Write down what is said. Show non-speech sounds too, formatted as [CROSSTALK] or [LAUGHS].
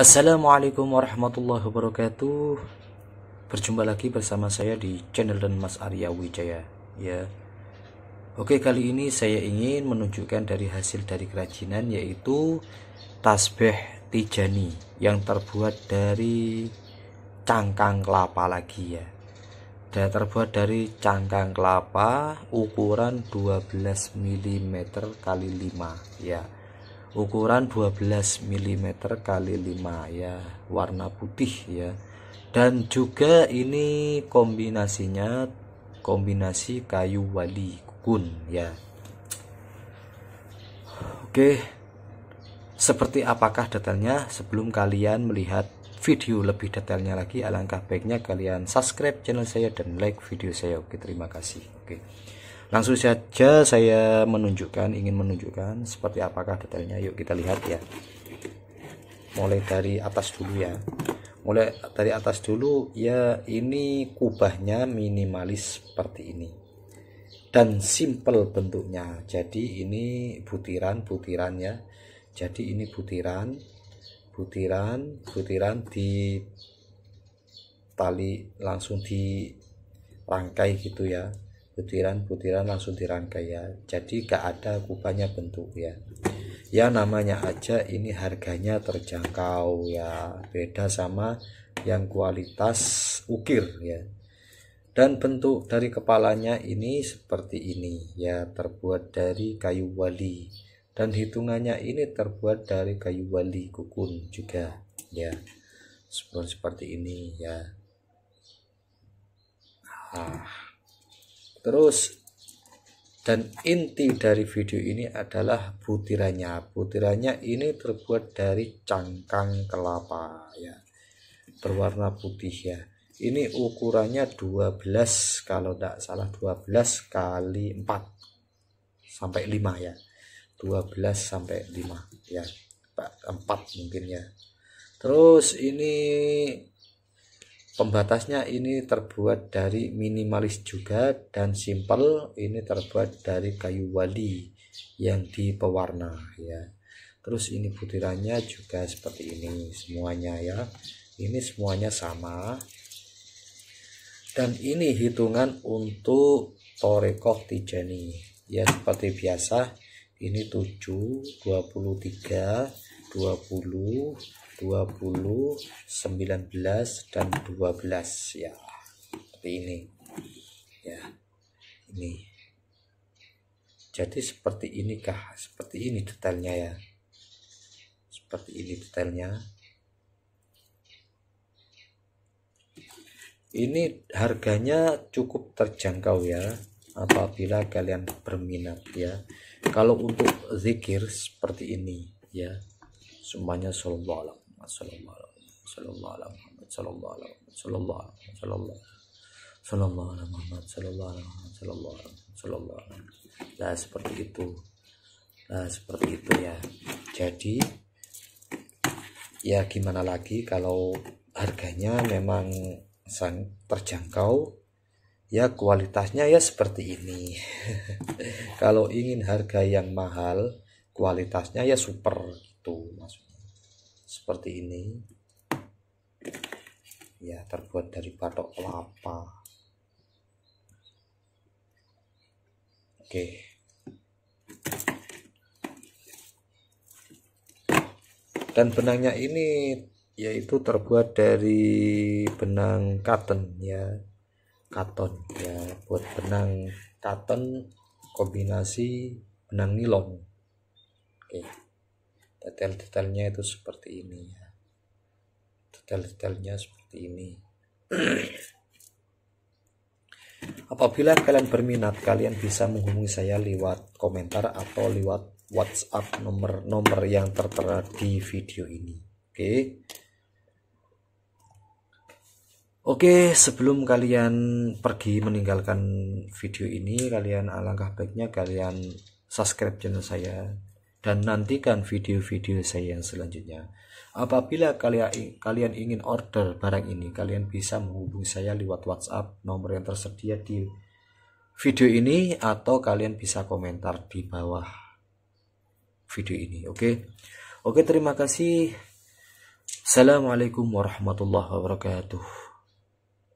Assalamualaikum warahmatullahi wabarakatuh. Berjumpa lagi bersama saya di channel dan Mas Arya Wijaya. Ya. Oke, kali ini saya ingin menunjukkan dari hasil dari kerajinan yaitu tasbih tijani yang terbuat dari cangkang kelapa lagi ya. Dan terbuat dari cangkang kelapa ukuran 12 mm kali 5 ya ukuran 12 mm kali 5 ya warna putih ya dan juga ini kombinasinya kombinasi kayu wali kun ya oke seperti apakah detailnya sebelum kalian melihat video lebih detailnya lagi alangkah baiknya kalian subscribe channel saya dan like video saya oke terima kasih oke Langsung saja saya menunjukkan, ingin menunjukkan seperti apakah detailnya. Yuk kita lihat ya. Mulai dari atas dulu ya. Mulai dari atas dulu ya ini kubahnya minimalis seperti ini. Dan simple bentuknya. Jadi ini butiran-butiran ya. Jadi ini butiran butiran butiran di tali langsung di rangkai gitu ya butiran-butiran langsung dirangkai ya jadi gak ada kubahnya bentuk ya ya namanya aja ini harganya terjangkau ya beda sama yang kualitas ukir ya dan bentuk dari kepalanya ini seperti ini ya terbuat dari kayu wali dan hitungannya ini terbuat dari kayu wali kukun juga ya seperti ini ya ah terus dan inti dari video ini adalah butirannya butirannya ini terbuat dari cangkang kelapa ya berwarna putih ya ini ukurannya 12 kalau tidak salah 12 kali 4 sampai 5 ya 12 sampai 5 ya 4 mungkin ya terus ini Pembatasnya ini terbuat dari minimalis juga dan simple ini terbuat dari kayu wali yang di pewarna ya. Terus ini butirannya juga seperti ini semuanya ya. Ini semuanya sama. Dan ini hitungan untuk torekoh tijani ya seperti biasa ini 7 23 20 20, 19 dan 12 ya. Seperti ini. Ya. Ini. Jadi seperti ini kah? Seperti ini detailnya ya. Seperti ini detailnya. Ini harganya cukup terjangkau ya apabila kalian berminat ya. Kalau untuk zikir seperti ini ya. Semuanya sallallahu Muhammad sallallahu alaihi Muhammad sallallahu alaihi Muhammad sallallahu alaihi Muhammad sallallahu alaihi Muhammad Nah, seperti itu. Nah, seperti itu ya. Jadi ya gimana lagi kalau harganya memang sang terjangkau ya kualitasnya ya seperti ini [LAUGHS] kalau ingin harga yang mahal kualitasnya ya super gitu maksudnya seperti ini ya terbuat dari batok kelapa oke dan benangnya ini yaitu terbuat dari benang cotton ya katon ya buat benang cotton kombinasi benang nilon oke detail-detailnya itu seperti ini ya detail-detailnya seperti ini [CLEARS THROAT] apabila kalian berminat kalian bisa menghubungi saya lewat komentar atau lewat WhatsApp nomor nomor yang tertera di video ini oke okay? Oke, sebelum kalian pergi meninggalkan video ini, kalian alangkah baiknya kalian subscribe channel saya dan nantikan video-video saya yang selanjutnya. Apabila kalian ingin order barang ini, kalian bisa menghubungi saya lewat WhatsApp nomor yang tersedia di video ini atau kalian bisa komentar di bawah video ini. Oke. Okay? Oke, okay, terima kasih. Assalamualaikum warahmatullahi wabarakatuh.